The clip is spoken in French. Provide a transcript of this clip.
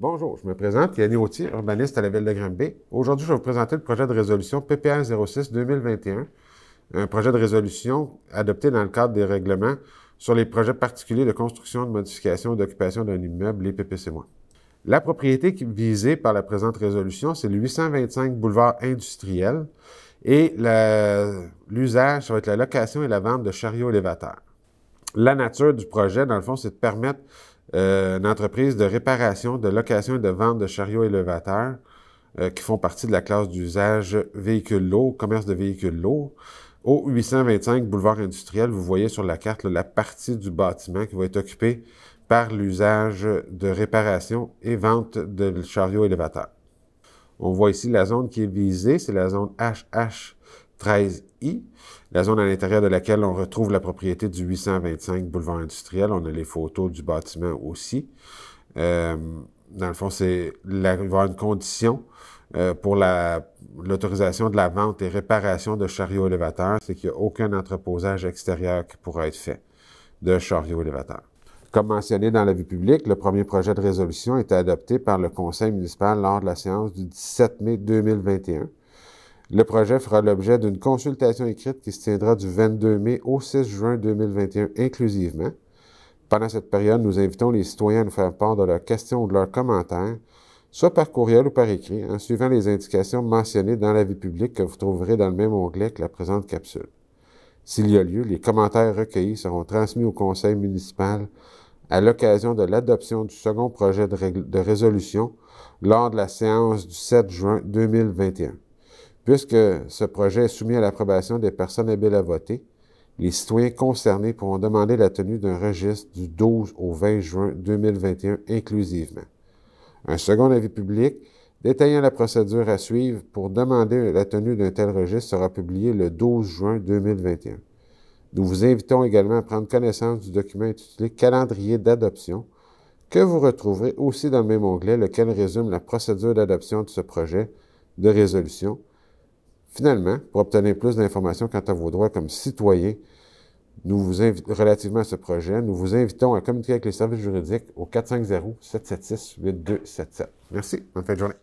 Bonjour, je me présente Yannick Autier, urbaniste à la ville de Granby. Aujourd'hui, je vais vous présenter le projet de résolution PPA 06 2021, un projet de résolution adopté dans le cadre des règlements sur les projets particuliers de construction, de modification d'occupation d'un immeuble, les PPC-1. La propriété visée par la présente résolution, c'est le 825 boulevard industriel et l'usage, ça va être la location et la vente de chariots élévateurs. La nature du projet, dans le fond, c'est de permettre euh, une entreprise de réparation, de location et de vente de chariots élévateurs euh, qui font partie de la classe d'usage véhicules lourds, commerce de véhicules lourds. Au 825 boulevard industriel, vous voyez sur la carte la partie du bâtiment qui va être occupée par l'usage de réparation et vente de chariots élévateurs. On voit ici la zone qui est visée, c'est la zone HH 13i, la zone à l'intérieur de laquelle on retrouve la propriété du 825 boulevard industriel. On a les photos du bâtiment aussi. Euh, dans le fond, c'est il va avoir une condition euh, pour l'autorisation de la vente et réparation de chariots élévateurs, c'est qu'il n'y a aucun entreposage extérieur qui pourra être fait de chariots élévateurs. Comme mentionné dans la vue publique, le premier projet de résolution été adopté par le conseil municipal lors de la séance du 17 mai 2021 le projet fera l'objet d'une consultation écrite qui se tiendra du 22 mai au 6 juin 2021 inclusivement. Pendant cette période, nous invitons les citoyens à nous faire part de leurs questions ou de leurs commentaires, soit par courriel ou par écrit, en suivant les indications mentionnées dans la vie publique que vous trouverez dans le même onglet que la présente capsule. S'il y a lieu, les commentaires recueillis seront transmis au Conseil municipal à l'occasion de l'adoption du second projet de, de résolution lors de la séance du 7 juin 2021. Puisque ce projet est soumis à l'approbation des personnes habiles à voter, les citoyens concernés pourront demander la tenue d'un registre du 12 au 20 juin 2021 inclusivement. Un second avis public détaillant la procédure à suivre pour demander la tenue d'un tel registre sera publié le 12 juin 2021. Nous vous invitons également à prendre connaissance du document intitulé Calendrier d'adoption que vous retrouverez aussi dans le même onglet, lequel résume la procédure d'adoption de ce projet de résolution Finalement, pour obtenir plus d'informations quant à vos droits comme citoyen, nous vous invitons, relativement à ce projet, nous vous invitons à communiquer avec les services juridiques au 450-776-8277. Merci. Bonne fin de journée.